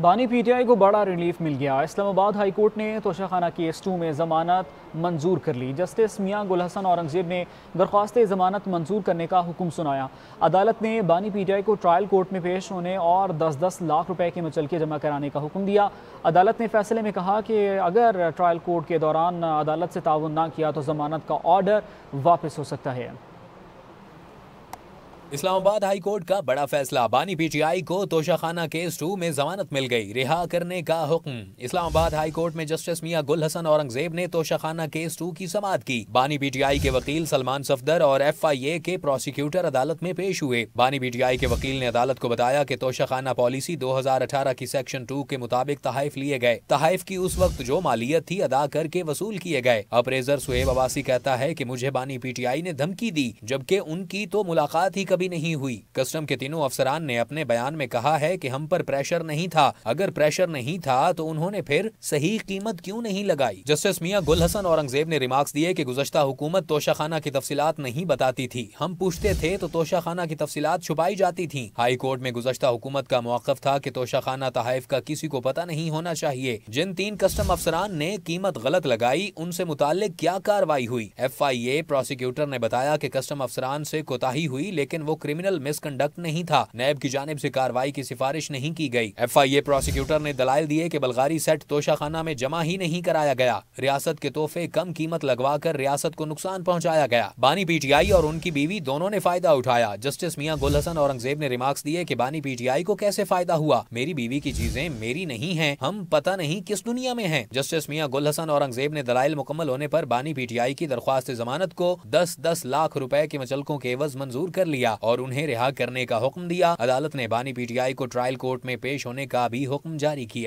बानी पीटीआई को बड़ा रिलीफ मिल गया इस्लामाबाद हाई कोर्ट ने तोशाखाना केस टू में जमानत मंजूर कर ली जस्टिस मियां गुल हसन औरंगजेब ने दरख्वास्त जमानत मंजूर करने का हुक्म सुनाया अदालत ने बानी पीटीआई को ट्रायल कोर्ट में पेश होने और 10-10 लाख रुपए के के जमा कराने का हुक्म दिया अदालत ने फैसले में कहा कि अगर ट्रायल कोर्ट के दौरान अदालत से ताउन ना किया तो जमानत का ऑर्डर वापस हो सकता है इस्लामाबाद हाई कोर्ट का बड़ा फैसला बानी पीटीआई को तोशाखाना केस टू में जमानत मिल गई रिहा करने का हुक्म इस्लामाबाद हाई कोर्ट में जस्टिस मियां गुल हसन औरंगजेब ने तोशाखाना केस टू की समाप्त की बानी पीटीआई के वकील सलमान सफदर और एफआईए के प्रोसिक्यूटर अदालत में पेश हुए बानी पीटीआई के वकील ने अदालत को बताया की तोशाखाना पॉलिसी दो हजार अठारह की सेक्शन टू के मुताबिक तहफ लिए गए तहफ की उस वक्त जो मालियत थी अदा करके वसूल किए गए अप्रेजर सुहेब अबासी कहता है की मुझे बानी पीटीआई ने धमकी दी जबकि उनकी तो मुलाकात ही कभी नहीं हुई कस्टम के तीनों अफसरान ने अपने बयान में कहा है कि हम पर प्रेशर नहीं था अगर प्रेशर नहीं था तो उन्होंने फिर सही कीमत क्यों नहीं लगाई जस्टिस मियाँ गुल हसन औरंगजेब ने रिमार्क्स दिए की गुजश्ता हुकूमत तोशाखाना की तफसीत नहीं बताती थी हम पूछते थे तो तोशाखाना की तफसीत छुपाई जाती थी हाई कोर्ट में गुजश्ता हुकूमत का मौकफ था की तोशाखाना तहाइफ का किसी को पता नहीं होना चाहिए जिन तीन कस्टम अफसरान ने कीमत गलत लगाई उनसे मुतालिक क्या कार्रवाई हुई एफ आई ए प्रोसिक्यूटर ने बताया की कस्टम अफसरान से कोताही हुई लेकिन वो क्रिमिनल मिसकंडक्ट नहीं था नैब की जानब ऐसी कार्रवाई की सिफारिश नहीं की गयी एफ आई ए प्रोसिक्यूटर ने दलाल दिए की बलगारी सेट तोशाखाना में जमा ही नहीं कराया गया रियासत के तोहफे कम कीमत लगवा कर रियासत को नुकसान पहुँचाया गया बानी पीटीआई और उनकी बीवी दोनों ने फायदा उठाया जस्टिस मियाँ गुल हसन औरंगजेब ने रिमार्क्स दिए की बानी पीटीआई को कैसे फायदा हुआ मेरी बीवी की चीजें मेरी नहीं है हम पता नहीं किस दुनिया में है जस्टिस मियाँ गुल हसन औरंगजेब ने दलाइल मुकम्मल होने आरोप बानी पीटीआई की दरख्वास्त जमानत को दस दस लाख रूपए के मचलकों के एवज मंजूर कर लिया और उन्हें रिहा करने का हुक्म दिया अदालत ने बानी पीटीआई को ट्रायल कोर्ट में पेश होने का भी हुक्म जारी किया